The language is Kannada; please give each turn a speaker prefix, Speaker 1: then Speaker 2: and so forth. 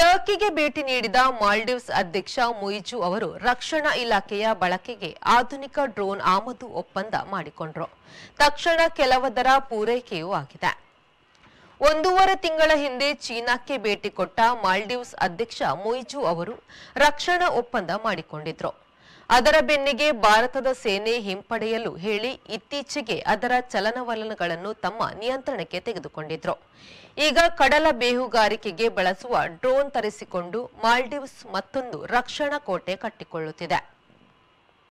Speaker 1: ಟರ್ಕಿಗೆ ಭೇಟಿ ನೀಡಿದ ಮಾಲ್ಡೀವ್ಸ್ ಅಧ್ಯಕ್ಷ ಮೊಯಿಜು ಅವರು ರಕ್ಷಣಾ ಇಲಾಖೆಯ ಬಳಕೆಗೆ ಆಧುನಿಕ ಡ್ರೋನ್ ಆಮದು ಒಪ್ಪಂದ ಮಾಡಿಕೊಂಡ್ರು ತಕ್ಷಣ ಕೆಲವದರ ಪೂರೈಕೆಯೂ ಆಗಿದೆ ಒಂದೂವರೆ ತಿಂಗಳ ಹಿಂದೆ ಚೀನಾಕ್ಕೆ ಭೇಟಿ ಕೊಟ್ಟ ಮಾಲ್ಡೀವ್ಸ್ ಅಧ್ಯಕ್ಷ ಮೊಯಿಜು ಅವರು ರಕ್ಷಣಾ ಒಪ್ಪಂದ ಮಾಡಿಕೊಂಡಿದ್ರು ಅದರ ಬೆನ್ನಿಗೆ ಭಾರತದ ಸೇನೆ ಹಿಂಪಡೆಯಲು ಹೇಳಿ ಇತ್ತೀಚೆಗೆ ಅದರ ಚಲನವಲನಗಳನ್ನು ತಮ್ಮ ನಿಯಂತ್ರಣಕ್ಕೆ ತೆಗೆದುಕೊಂಡಿದ್ರು ಈಗ ಕಡಲ ಬೇಹುಗಾರಿಕೆಗೆ ಬಳಸುವ ಡ್ರೋನ್ ತರಿಸಿಕೊಂಡು ಮಾಲ್ಡೀವ್ಸ್ ಮತ್ತೊಂದು ರಕ್ಷಣಾ ಕೋಟೆ ಕಟ್ಟಿಕೊಳ್ಳುತ್ತಿದೆ